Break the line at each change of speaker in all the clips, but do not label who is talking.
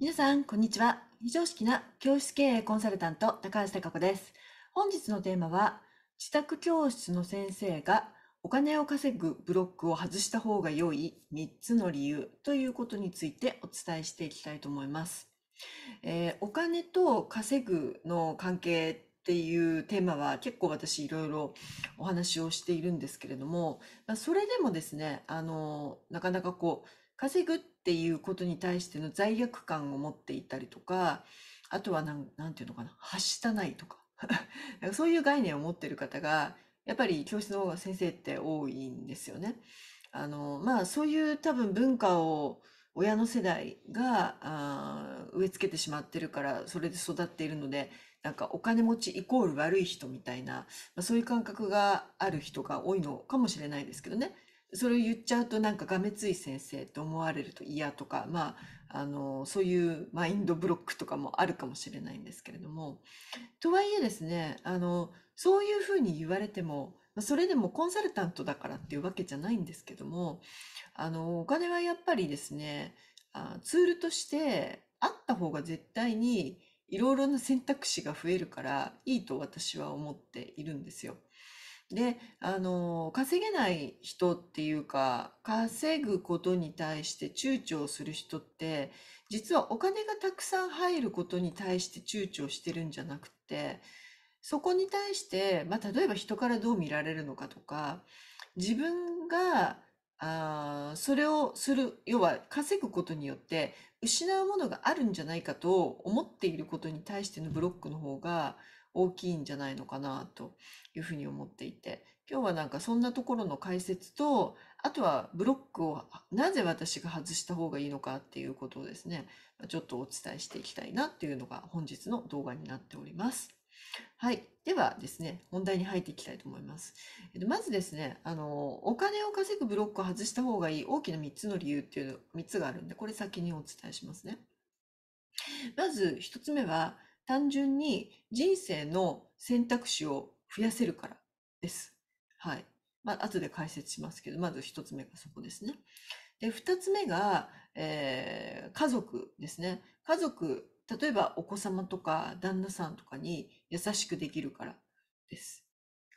皆さん、こんにちは。非常識な教室経営コンサルタント、高橋貴子です。本日のテーマは、自宅教室の先生がお金を稼ぐブロックを外した方が良い3つの理由ということについてお伝えしていきたいと思います。えー、お金と稼ぐの関係っていうテーマは結構私いろいろお話をしているんですけれども、まあ、それでもですね、あの、なかなかこう、稼ぐっっていうことに対しての罪悪感を持っていたりとか、あとはなん、なんていうのかな、はしたないとか。かそういう概念を持ってる方が、やっぱり教室の方が先生って多いんですよね。あの、まあそういう多分文化を親の世代が植え付けてしまってるから、それで育っているので、なんかお金持ちイコール悪い人みたいな、まあ、そういう感覚がある人が多いのかもしれないですけどね。それを言っちゃうとなんかがめつい先生と思われると嫌とか、まあ、あの、そういうマインドブロックとかもあるかもしれないんですけれども、とはいえですね、あの、そういうふうに言われても、それでもコンサルタントだからっていうわけじゃないんですけども、あの、お金はやっぱりですね、あツールとしてあった方が絶対にいろいろな選択肢が増えるからいいと私は思っているんですよ。で、あの、稼げない人っていうか、稼ぐことに対して躊躇する人って、実はお金がたくさん入ることに対して躊躇してるんじゃなくて、そこに対して、まあ、例えば人からどう見られるのかとか、自分が、あそれをする、要は稼ぐことによって失うものがあるんじゃないかと思っていることに対してのブロックの方が、大きいんじゃないのかなというふうに思っていて今日はなんかそんなところの解説とあとはブロックをなぜ私が外した方がいいのかっていうことをですねちょっとお伝えしていきたいなっていうのが本日の動画になっております。はい。ではですね、本題に入っていきたいと思います。まずですね、あの、お金を稼ぐブロックを外した方がいい大きな3つの理由っていう3つがあるんで、これ先にお伝えしますね。まず1つ目は、単純に人生の選択肢を増やせるからです。はい。まあ、後で解説しますけど、まず一つ目がそこですね。で、二つ目が、えー、家族ですね。家族、例えばお子様とか旦那さんとかに優しくできるからです。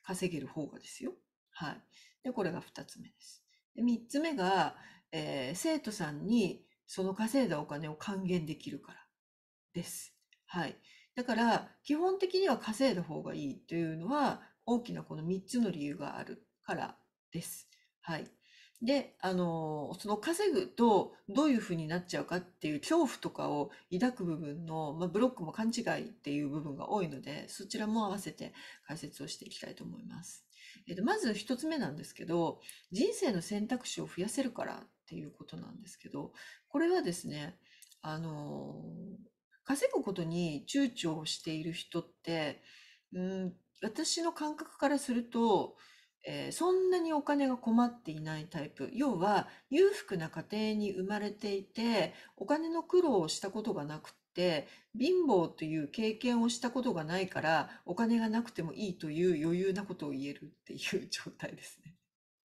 稼げる方がですよ。はい。で、これが二つ目です。で、三つ目が、えー、生徒さんにその稼いだお金を還元できるからです。はい。だから、基本的には稼いだ方がいいというのは、大きなこの3つの理由があるからです。はい。で、あの、その稼ぐとどういうふうになっちゃうかっていう恐怖とかを抱く部分の、まあ、ブロックも勘違いっていう部分が多いので、そちらも合わせて解説をしていきたいと思います。えっと、まず1つ目なんですけど、人生の選択肢を増やせるからっていうことなんですけど、これはですね、あの、稼ぐことに躊躇している人って、うん、私の感覚からすると、えー、そんなにお金が困っていないタイプ要は裕福な家庭に生まれていてお金の苦労をしたことがなくて貧乏という経験をしたことがないからお金がなくてもいいという余裕なことを言えるっていう状態ですね。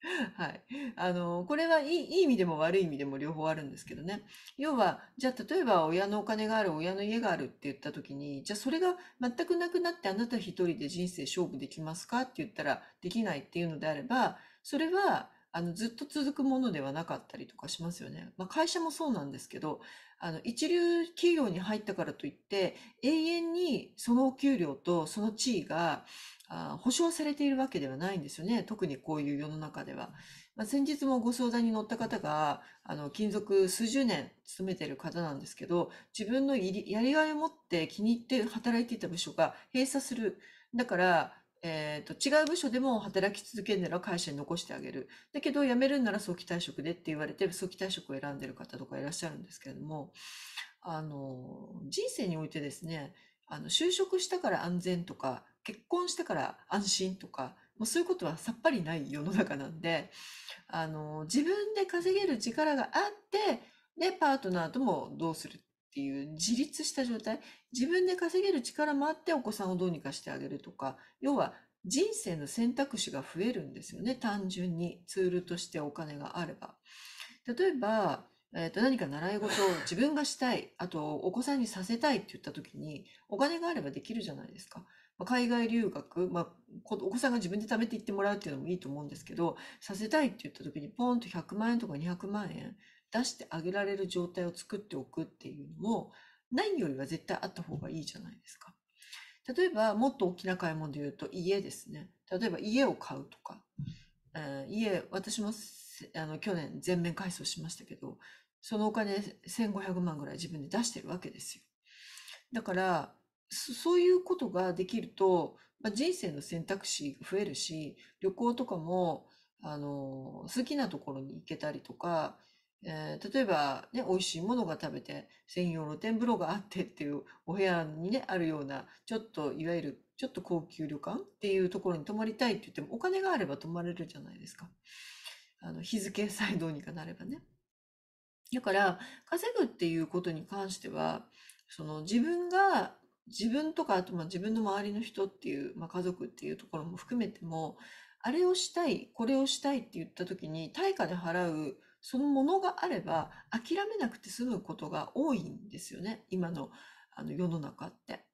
はい。あの、これはいい、いい意味でも悪い意味でも両方あるんですけどね。要は、じゃあ例えば親のお金がある、親の家があるって言った時に、じゃあそれが全くなくなってあなた一人で人生勝負できますかって言ったらできないっていうのであれば、それは、あの、ずっと続くものではなかったりとかしますよね。まあ、会社もそうなんですけど、あの、一流企業に入ったからといって、永遠にそのお給料とその地位が、あ保証されているわけではないんですよね。特にこういう世の中では。まあ、先日もご相談に乗った方が、あの、勤続数十年勤めてる方なんですけど、自分のやりがいを持って気に入って働いていた部署が閉鎖する。だから、えーと、違う部署でも働き続けるなら会社に残してあげる。だけど辞めるんなら早期退職でって言われて早期退職を選んでる方とかいらっしゃるんですけれども、あの、人生においてですね、あの、就職したから安全とか、結婚したから安心とか、もうそういうことはさっぱりない世の中なんで、あの、自分で稼げる力があって、で、パートナーともどうするっていう自立した状態、自分で稼げる力もあってお子さんをどうにかしてあげるとか、要は人生の選択肢が増えるんですよね、単純にツールとしてお金があれば。例えば、えー、と何か習い事を自分がしたい、あとお子さんにさせたいって言った時に、お金があればできるじゃないですか。海外留学、まあ、お子さんが自分で貯めていってもらうっていうのもいいと思うんですけど、させたいって言った時にポンと100万円とか200万円出してあげられる状態を作っておくっていうのも、何よりは絶対あった方がいいじゃないですか。例えば、もっと大きな買い物で言うと、家ですね。例えば、家を買うとか、えー、家、私もあの去年全面改装しましたけど、そのお金1500万ぐらい自分で出してるわけですよ。だから、そういうことができると、まあ、人生の選択肢が増えるし、旅行とかも、あの、好きなところに行けたりとか、えー、例えば、ね、美味しいものが食べて専用露天風呂があってっていうお部屋にね、あるような、ちょっといわゆるちょっと高級旅館っていうところに泊まりたいって言ってもお金があれば泊まれるじゃないですか。あの、日付さえどうにかなればね。だから、稼ぐっていうことに関しては、その自分が、自分とか、あとまあ自分の周りの人っていう、まあ家族っていうところも含めても、あれをしたい、これをしたいって言った時に対価で払うそのものがあれば諦めなくて済むことが多いんですよね。今のあの世の中って。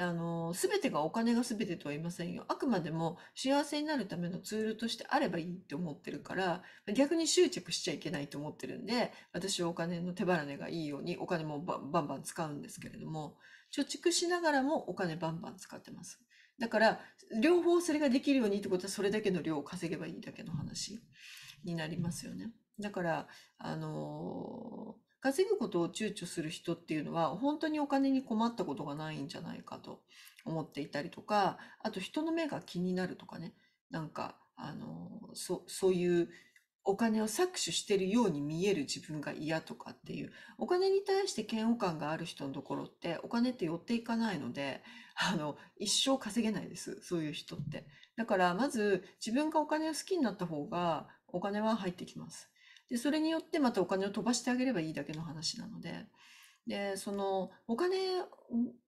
あの、全てがお金が全てとは言いませんよ。あくまでも幸せになるためのツールとしてあればいいって思ってるから、逆に執着しちゃいけないと思ってるんで、私はお金の手放れがいいようにお金もバンバン使うんですけれども、貯蓄しながらもお金バンバン使ってます。だから、両方それができるようにってことはそれだけの量を稼げばいいだけの話になりますよね。だから、あのー、稼ぐことを躊躇する人っていうのは、本当にお金に困ったことがないんじゃないかと思っていたりとか、あと人の目が気になるとかね、なんか、あのー、そ、そういうお金を搾取してるように見える自分が嫌とかっていう、お金に対して嫌悪感がある人のところって、お金って寄っていかないので、あの、一生稼げないです。そういう人って。だから、まず自分がお金を好きになった方が、お金は入ってきます。で、それによってまたお金を飛ばしてあげればいいだけの話なので、で、そのお金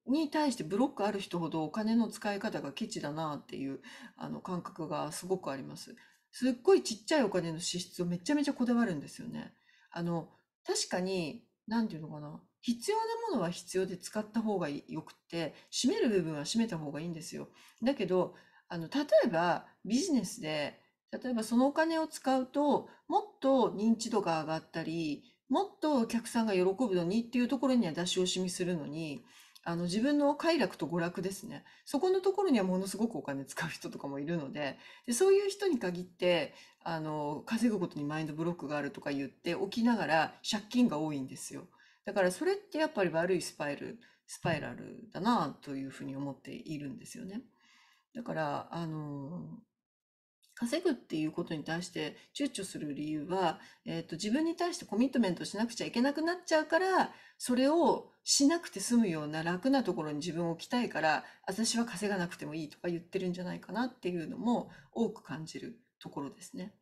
に対してブロックある人ほどお金の使い方がケチだなっていうあの感覚がすごくあります。すっごいちっちゃいお金の支出をめちゃめちゃこだわるんですよね。あの、確かに、なんていうのかな。必要なものは必要で使った方がよくって、占める部分は占めた方がいいんですよ。だけど、あの、例えばビジネスで例えばそのお金を使うと、もっと認知度が上がったり、もっとお客さんが喜ぶのにっていうところには出し惜しみするのに、あの自分の快楽と娯楽ですね。そこのところにはものすごくお金使う人とかもいるので、でそういう人に限って、あの、稼ぐことにマインドブロックがあるとか言っておきながら借金が多いんですよ。だからそれってやっぱり悪いスパイル、スパイラルだなというふうに思っているんですよね。だから、あの、稼ぐっていうことに対して躊躇する理由は、えーと、自分に対してコミットメントしなくちゃいけなくなっちゃうからそれをしなくて済むような楽なところに自分を置きたいから私は稼がなくてもいいとか言ってるんじゃないかなっていうのも多く感じるところですね。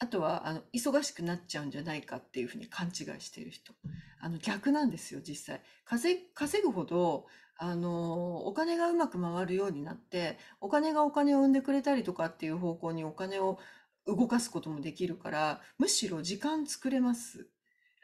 あとはあの忙しくなっちゃうんじゃないかっていうふうに勘違いしている人あの逆なんですよ実際稼ぐほどあの、お金がうまく回るようになって、お金がお金を生んでくれたりとかっていう方向にお金を動かすこともできるから、むしろ時間作れます。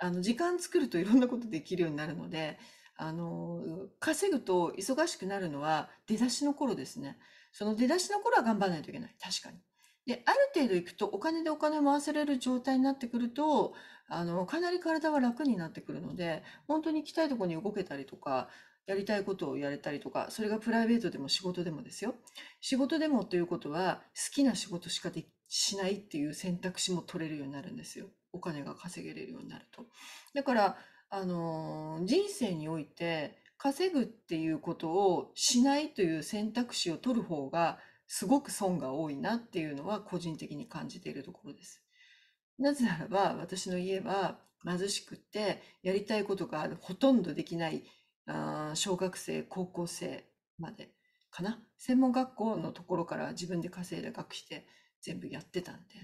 あの、時間作るといろんなことできるようになるので、あの、稼ぐと忙しくなるのは出だしの頃ですね。その出だしの頃は頑張らないといけない。確かに。で、ある程度行くとお金でお金を回せれる状態になってくると、あの、かなり体は楽になってくるので、本当に行きたいところに動けたりとか、やりたいことをやれたりとか、それがプライベートでも仕事でもですよ。仕事でもということは、好きな仕事しかでしないっていう選択肢も取れるようになるんですよ。お金が稼げれるようになると。だから、あの人生において、稼ぐっていうことをしないという選択肢を取る方が、すごく損が多いなっていうのは個人的に感じているところです。なぜならば、私の家は貧しくて、やりたいことがほとんどできないあ小学生、高校生までかな。専門学校のところから自分で稼いで学費で全部やってたんで。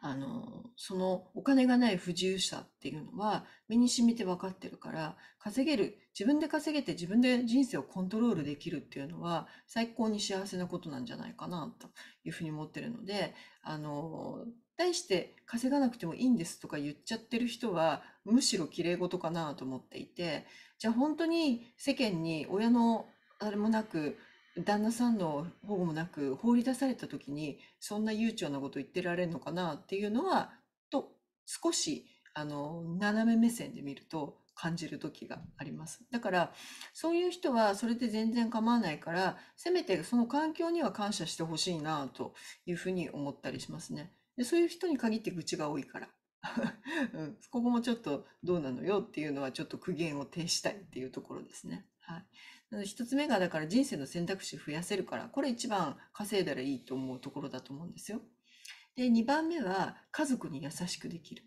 あの、そのお金がない不自由さっていうのは身に染みて分かってるから、稼げる、自分で稼げて自分で人生をコントロールできるっていうのは最高に幸せなことなんじゃないかなというふうに思ってるので、あの、対して稼がなくてもいいんですとか言っちゃってる人はむしろ綺麗事かなと思っていてじゃあ本当に世間に親のあれもなく旦那さんの保護もなく放り出された時にそんな悠長なこと言ってられるのかなっていうのはと少しあの斜め目線で見ると感じる時がありますだからそういう人はそれで全然構わないからせめてその環境には感謝してほしいなというふうに思ったりしますね。で、そういう人に限って愚痴が多いから。うん、ここもちょっとどうなのよっていうのはちょっと苦言を呈したいっていうところですね。はい。なので一つ目がだから人生の選択肢増やせるから、これ一番稼いだらいいと思うところだと思うんですよ。で、2番目は家族に優しくできる。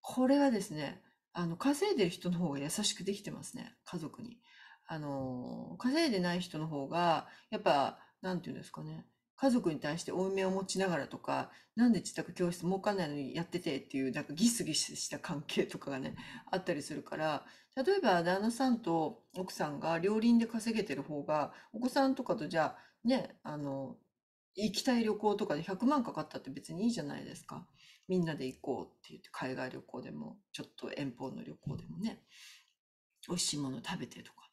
これはですね、あの、稼いでる人の方が優しくできてますね。家族に。あの、稼いでない人の方が、やっぱ、なんていうんですかね。家族に対して負い目を持ちながらとか、なんで自宅教室儲かんないのにやっててっていう、なんかギスギスした関係とかがね、あったりするから、例えば旦那さんと奥さんが両輪で稼げてる方が、お子さんとかとじゃあ、ね、あの、行きたい旅行とかで100万かかったって別にいいじゃないですか。みんなで行こうって言って、海外旅行でも、ちょっと遠方の旅行でもね、美味しいもの食べてとか。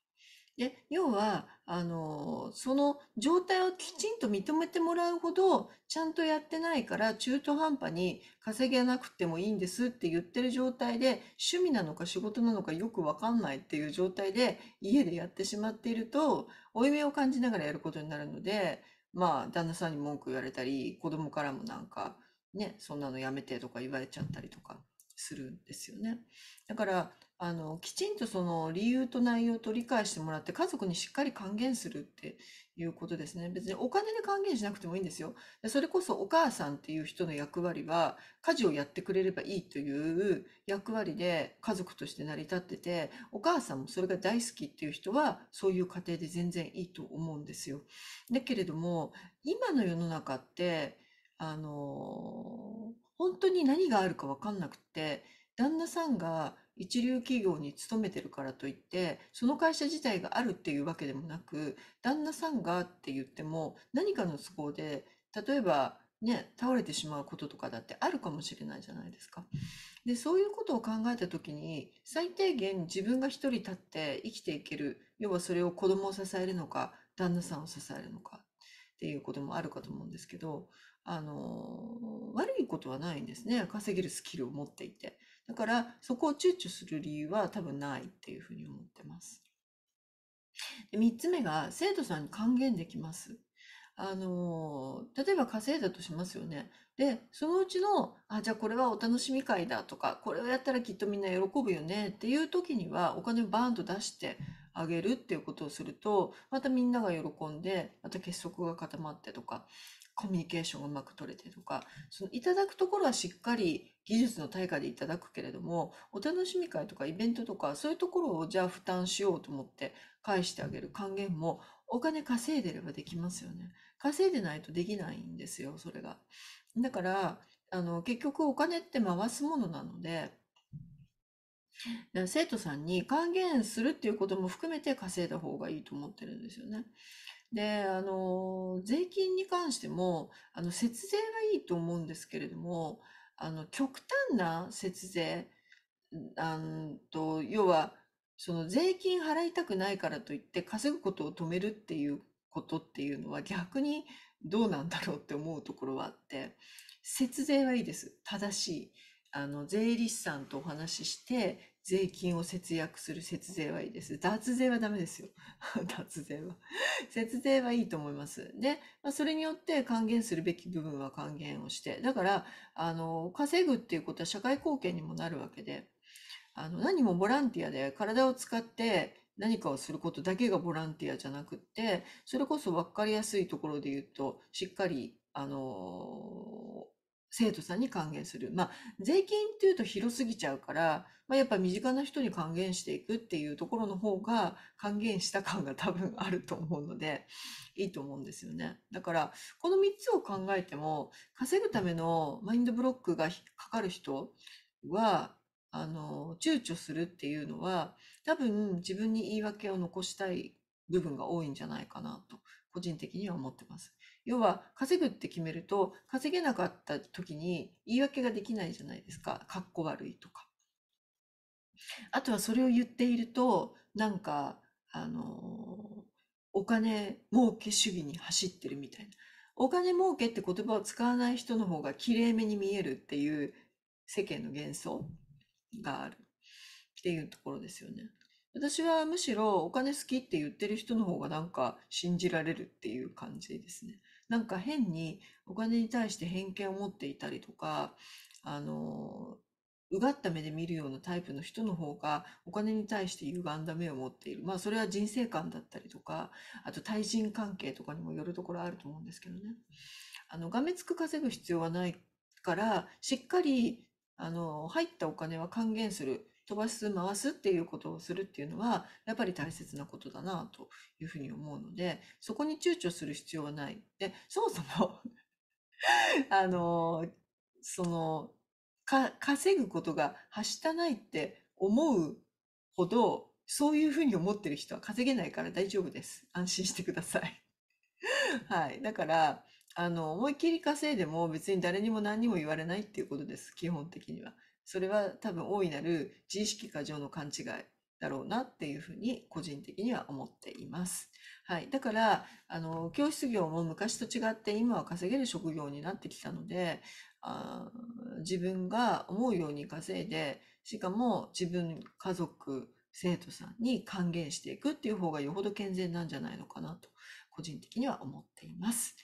で、要は、あの、その状態をきちんと認めてもらうほど、ちゃんとやってないから、中途半端に稼げなくてもいいんですって言ってる状態で、趣味なのか仕事なのかよくわかんないっていう状態で、家でやってしまっていると、負い目を感じながらやることになるので、まあ、旦那さんに文句言われたり、子供からもなんか、ね、そんなのやめてとか言われちゃったりとかするんですよね。だから、あの、きちんとその理由と内容と理解してもらって家族にしっかり還元するっていうことですね。別にお金で還元しなくてもいいんですよ。それこそお母さんっていう人の役割は家事をやってくれればいいという役割で家族として成り立ってて、お母さんもそれが大好きっていう人はそういう家庭で全然いいと思うんですよ。だけれども、今の世の中って、あの、本当に何があるか分かんなくて、旦那さんが一流企業に勤めてるからといってその会社自体があるっていうわけでもなく旦那さんがって言っても何かの都合で例えばね倒れてしまうこととかだってあるかもしれないじゃないですか。でそういうことを考えた時に最低限自分が一人立って生きていける要はそれを子供を支えるのか旦那さんを支えるのかっていうこともあるかと思うんですけどあの悪いことはないんですね稼げるスキルを持っていて。だからそこを躊躇する理由は多分ないっていうふうに思ってます。で3つ目が生徒さんに還元できます。あの例えば稼いだとしますよね。でそのうちのあじゃあこれはお楽しみ会だとかこれをやったらきっとみんな喜ぶよねっていう時にはお金をバーンと出してあげるっていうことをするとまたみんなが喜んでまた結束が固まってとかコミュニケーションがうまく取れてとか、そのいただくところはしっかり技術の対価でいただくけれども、お楽しみ会とかイベントとか、そういうところをじゃあ負担しようと思って返してあげる還元も、お金稼いでればできますよね。稼いでないとできないんですよ、それが。だから、あの、結局お金って回すものなので、生徒さんに還元するっていうことも含めて稼いだ方がいいと思ってるんですよね。で、あの、税金に関しても、あの、節税はいいと思うんですけれども、あの、極端な節税、あんと、要は、その税金払いたくないからといって稼ぐことを止めるっていうことっていうのは逆にどうなんだろうって思うところはあって、節税はいいです。正しい。あの、税理士さんとお話しして、税金を節約する節税はいいです。脱税はダメですよ。脱税は。節税はいいと思います。で、まあ、それによって還元するべき部分は還元をして、だから、あの、稼ぐっていうことは社会貢献にもなるわけで、あの、何もボランティアで体を使って何かをすることだけがボランティアじゃなくって、それこそ分かりやすいところで言うと、しっかり、あの、生徒さんに還元する。まあ、税金っていうと広すぎちゃうから、まあ、やっぱ身近な人に還元していくっていうところの方が還元した感が多分あると思うので、いいと思うんですよね。だから、この3つを考えても、稼ぐためのマインドブロックがかかる人は、あの、躊躇するっていうのは、多分自分に言い訳を残したい部分が多いんじゃないかなと、個人的には思ってます。要は稼ぐって決めると稼げなかった時に言い訳ができないじゃないですか。かっこ悪いとか。あとはそれを言っているとなんかあのお金儲け主義に走ってるみたいな。お金儲けって言葉を使わない人の方がきれいめに見えるっていう世間の幻想があるっていうところですよね。私はむしろお金好きって言ってる人の方がなんか信じられるっていう感じですね。なんか変にお金に対して偏見を持っていたりとか、あの、うがった目で見るようなタイプの人の方がお金に対して歪んだ目を持っている。まあそれは人生観だったりとか、あと対人関係とかにもよるところあると思うんですけどね。あの、がめつく稼ぐ必要はないから、しっかり、あの、入ったお金は還元する。飛ばす回すっていうことをするっていうのはやっぱり大切なことだなというふうに思うのでそこに躊躇する必要はないでそもそも あのそのか稼ぐことがはしたないって思うほどそういうふうに思ってる人は稼げないから大丈夫です安心してください はいだからあの思いっきり稼いでも別に誰にも何にも言われないっていうことです基本的にはそれは多分大いなる自意識過剰の勘違いだろうなっていうふうに個人的には思っています。はい、だからあの教室業も昔と違って今は稼げる職業になってきたのであ自分が思うように稼いでしかも自分家族生徒さんに還元していくっていう方がよほど健全なんじゃないのかなと個人的には思っています。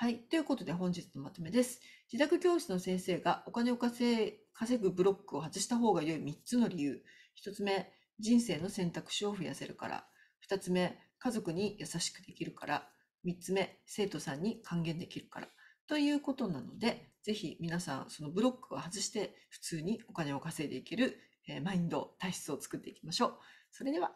はい。ということで本日のまとめです。自宅教室の先生がお金を稼ぐブロックを外した方が良い3つの理由。1つ目、人生の選択肢を増やせるから。2つ目、家族に優しくできるから。3つ目、生徒さんに還元できるから。ということなので、ぜひ皆さん、そのブロックを外して普通にお金を稼いでいける、えー、マインド、体質を作っていきましょう。それでは。